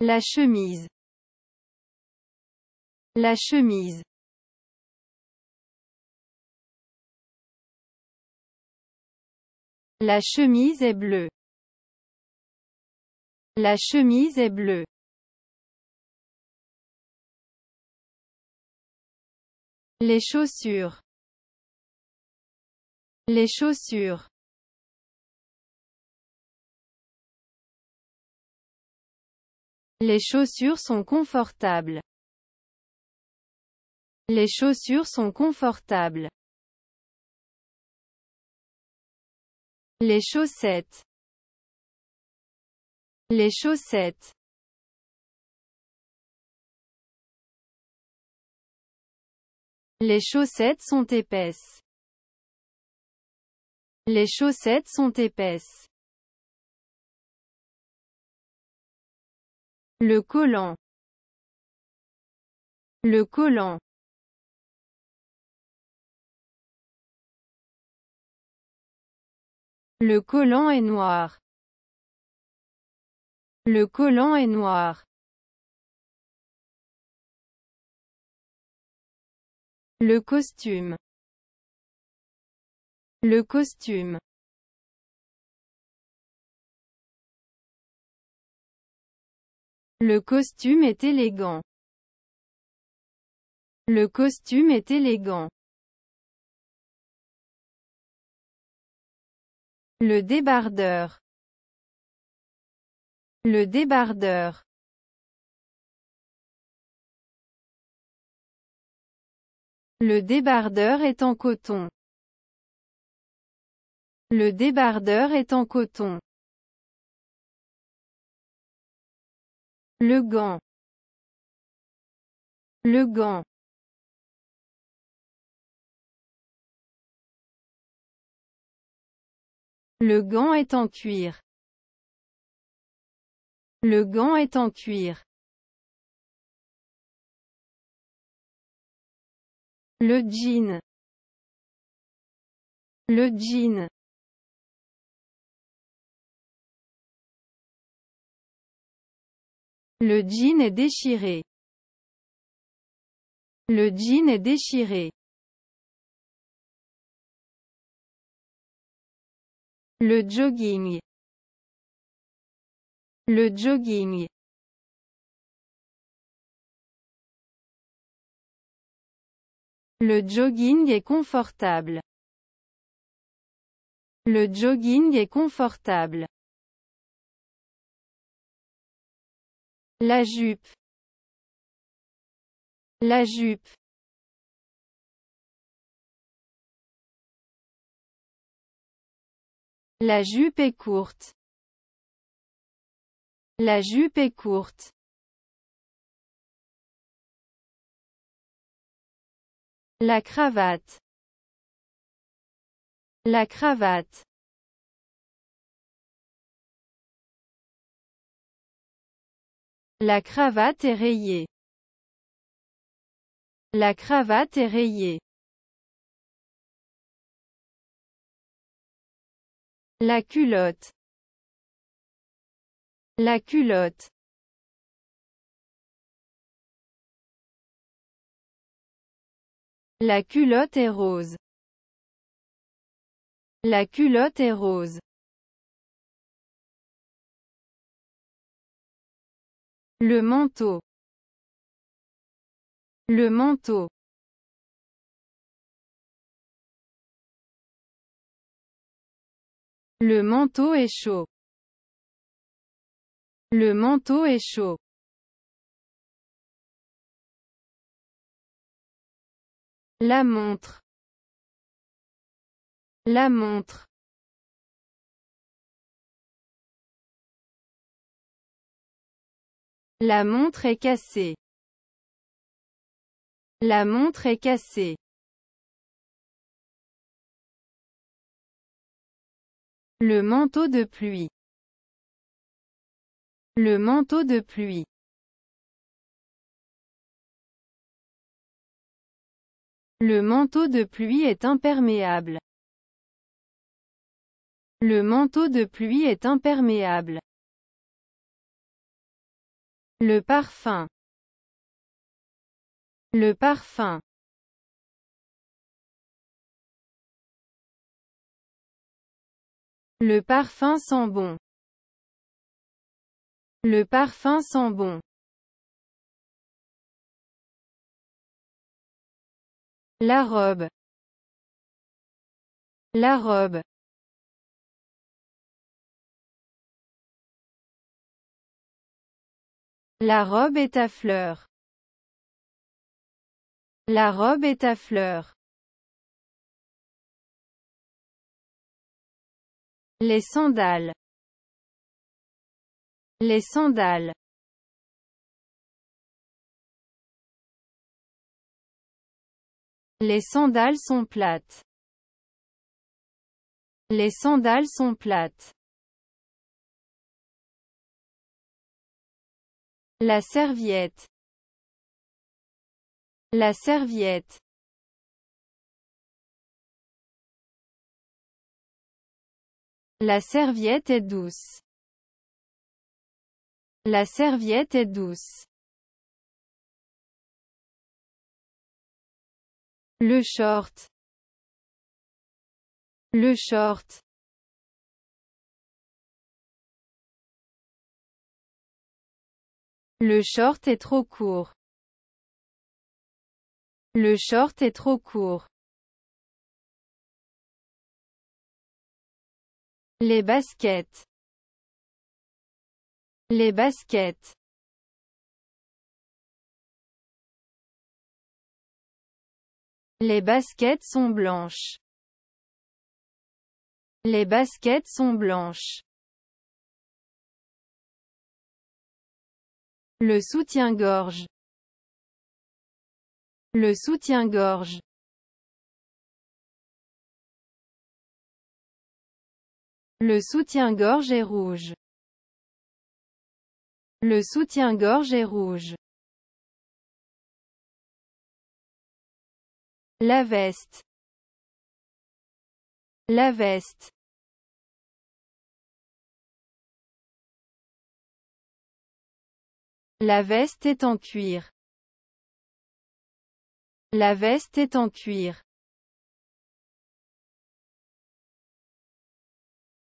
La chemise. La chemise. La chemise est bleue. La chemise est bleue. Les chaussures. Les chaussures. Les chaussures sont confortables. Les chaussures sont confortables. Les chaussettes. Les chaussettes. Les chaussettes sont épaisses. Les chaussettes sont épaisses. Le collant. Le collant. Le collant est noir. Le collant est noir. Le costume. Le costume. Le costume est élégant. Le costume est élégant. Le débardeur. Le débardeur. Le débardeur est en coton. Le débardeur est en coton. Le gant. Le gant. Le gant est en cuir. Le gant est en cuir. Le jean. Le jean. Le jean est déchiré. Le jean est déchiré. Le jogging. Le jogging. Le jogging est confortable. Le jogging est confortable. La jupe. La jupe. La jupe est courte. La jupe est courte. La cravate. La cravate. La cravate est rayée. La cravate est rayée. La culotte. La culotte. La culotte est rose. La culotte est rose. Le manteau. Le manteau. Le manteau est chaud. Le manteau est chaud. La montre. La montre. La montre est cassée. La montre est cassée. Le manteau de pluie. Le manteau de pluie. Le manteau de pluie est imperméable. Le manteau de pluie est imperméable. Le parfum. Le parfum. Le parfum sans bon. Le parfum sans bon. La robe. La robe. La robe est à fleurs. La robe est à fleurs. Les sandales. Les sandales. Les sandales sont plates. Les sandales sont plates. La serviette. La serviette. La serviette est douce. La serviette est douce. Le short. Le short. Le short est trop court. Le short est trop court. Les baskets. Les baskets. Les baskets sont blanches. Les baskets sont blanches. Le soutien-gorge. Le soutien-gorge. Le soutien-gorge est rouge. Le soutien-gorge est rouge. La veste. La veste. La veste est en cuir. La veste est en cuir.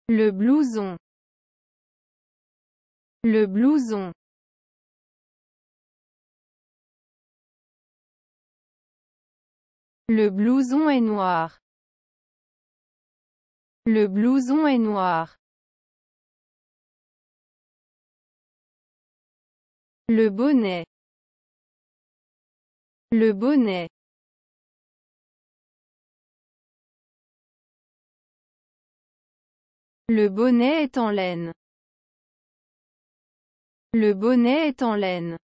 Le blouson. Le blouson. Le blouson est noir. Le blouson est noir. Le bonnet. Le bonnet. Le bonnet est en laine. Le bonnet est en laine.